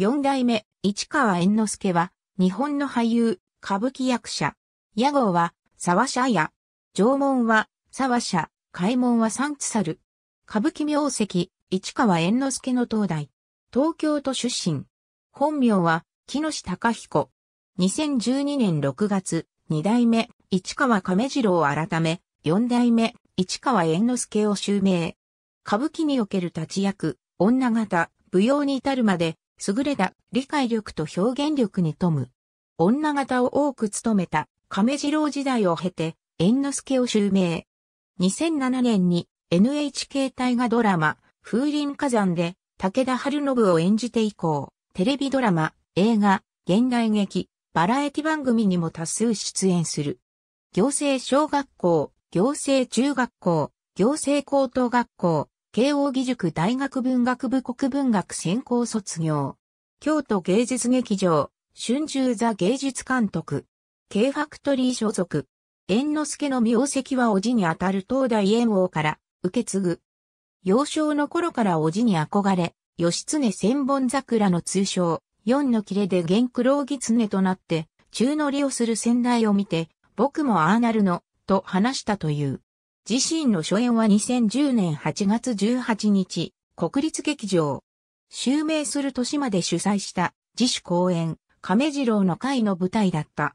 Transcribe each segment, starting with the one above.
四代目、市川猿之助は、日本の俳優、歌舞伎役者。屋号は、沢社屋。縄文は、沢社、開門は三津猿。歌舞伎名跡、市川猿之助の東大。東京都出身。本名は、木下隆彦。2012年6月、二代目、市川亀次郎を改め、四代目、市川猿之助を襲名。歌舞伎における立役、女型、舞踊に至るまで、優れた理解力と表現力に富む。女型を多く務めた亀次郎時代を経て、猿之助を襲名。2007年に NHK 大河ドラマ、風林火山で武田春信を演じて以降、テレビドラマ、映画、現代劇、バラエティ番組にも多数出演する。行政小学校、行政中学校、行政高等学校、慶應義塾大学文学部国文学専攻卒業。京都芸術劇場、春秋座芸術監督。K ファクトリー所属。猿之助の名跡は叔父にあたる東大猿王から受け継ぐ。幼少の頃から叔父に憧れ、義経千本桜の通称、四の切れで玄九郎狐となって、宙乗りをする先代を見て、僕もああなるの、と話したという。自身の初演は2010年8月18日、国立劇場。襲名する年まで主催した自主公演、亀次郎の会の舞台だった。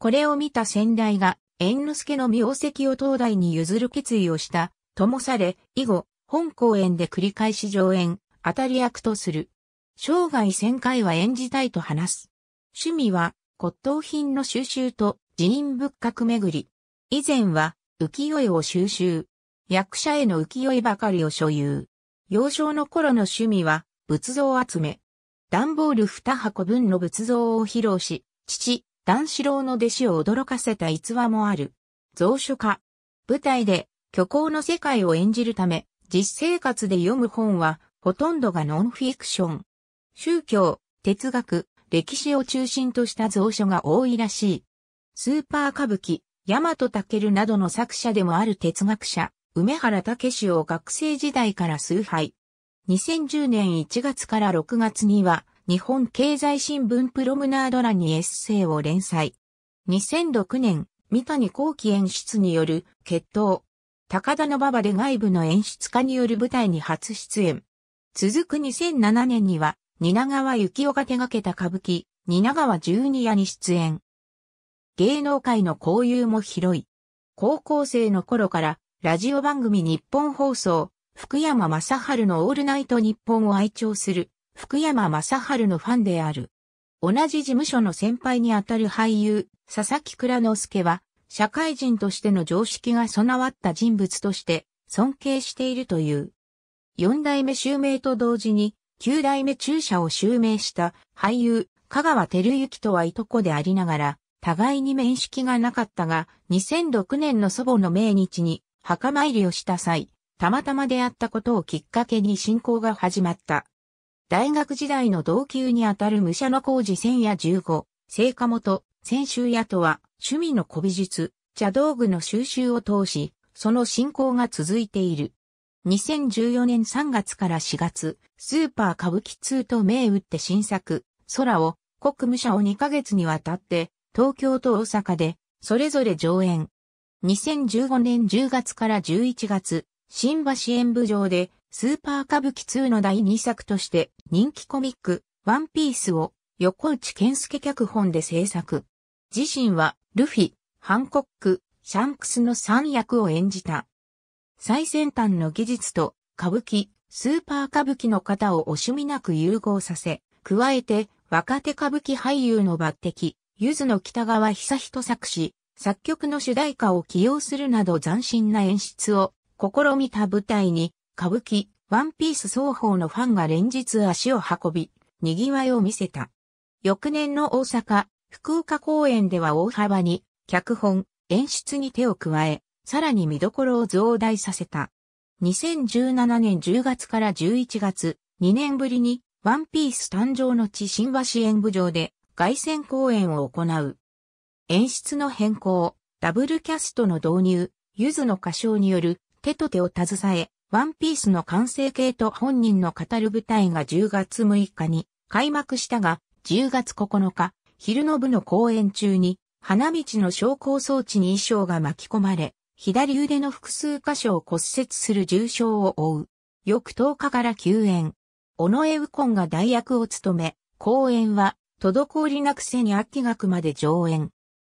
これを見た先代が、猿之助の名跡を東大に譲る決意をした、ともされ、以後、本公演で繰り返し上演、当たり役とする。生涯1000回は演じたいと話す。趣味は、骨董品の収集と寺院仏閣巡り。以前は、浮世絵を収集。役者への浮世絵ばかりを所有。幼少の頃の趣味は仏像集め。段ボール二箱分の仏像を披露し、父、段四郎の弟子を驚かせた逸話もある。蔵書家。舞台で虚構の世界を演じるため、実生活で読む本はほとんどがノンフィクション。宗教、哲学、歴史を中心とした蔵書が多いらしい。スーパー歌舞伎、大和健などの作者でもある哲学者、梅原武史を学生時代から崇拝。2010年1月から6月には、日本経済新聞プロムナード欄にエッセイを連載。2006年、三谷幸喜演出による、決闘。高田の馬場で外部の演出家による舞台に初出演。続く2007年には、蜷川幸雄が手掛けた歌舞伎、蜷川十二夜に出演。芸能界の交友も広い。高校生の頃からラジオ番組日本放送、福山雅治のオールナイト日本を愛聴する福山雅治のファンである。同じ事務所の先輩にあたる俳優、佐々木蔵之介は、社会人としての常識が備わった人物として尊敬しているという。四代目襲名と同時に、九代目注射を襲名した俳優、香川照之とはいとこでありながら、互いに面識がなかったが、2006年の祖母の命日に墓参りをした際、たまたま出会ったことをきっかけに信仰が始まった。大学時代の同級にあたる武者の工事千夜15、聖火元、千秋夜とは、趣味の古美術、茶道具の収集を通し、その進行が続いている。2014年3月から4月、スーパー歌舞伎2と銘打って新作、空を、国務者を2ヶ月にわたって、東京と大阪で、それぞれ上演。2015年10月から11月、新橋演舞場で、スーパー歌舞伎2の第2作として人気コミック、ワンピースを横内健介脚本で制作。自身は、ルフィ、ハンコック、シャンクスの3役を演じた。最先端の技術と歌舞伎、スーパー歌舞伎の型を惜しみなく融合させ、加えて若手歌舞伎俳優の抜擢、ゆずの北川久人作詞、作曲の主題歌を起用するなど斬新な演出を試みた舞台に、歌舞伎、ワンピース双方のファンが連日足を運び、賑わいを見せた。翌年の大阪、福岡公演では大幅に、脚本、演出に手を加え、さらに見どころを増大させた。2017年10月から11月、2年ぶりに、ワンピース誕生の地新橋演舞場で、外旋公演を行う。演出の変更、ダブルキャストの導入、ゆずの歌唱による手と手を携え、ワンピースの完成形と本人の語る舞台が10月6日に開幕したが、10月9日、昼の部の公演中に、花道の昇降装置に衣装が巻き込まれ、左腕の複数箇所を骨折する重傷を負う。翌10日から休演。尾上右近が代役を務め、公演は滞りなくせに秋学まで上演。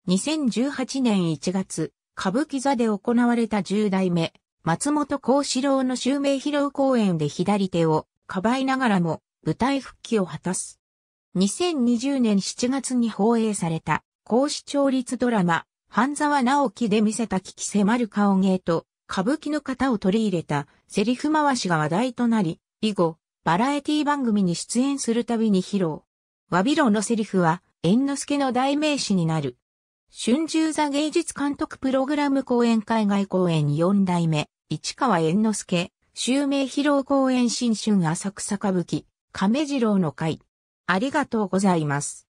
2018年1月、歌舞伎座で行われた十代目、松本幸四郎の襲名披露公演で左手をかばいながらも舞台復帰を果たす。2020年7月に放映された高視聴率ドラマ、半沢直樹で見せた危機迫る顔芸と歌舞伎の型を取り入れたセリフ回しが話題となり、以後、バラエティ番組に出演するたびに披露。わびろのセリフは、猿之助の代名詞になる。春秋座芸術監督プログラム公演海外公演四代目、市川猿之助、襲名披露公演新春浅草歌舞伎、亀次郎の会。ありがとうございます。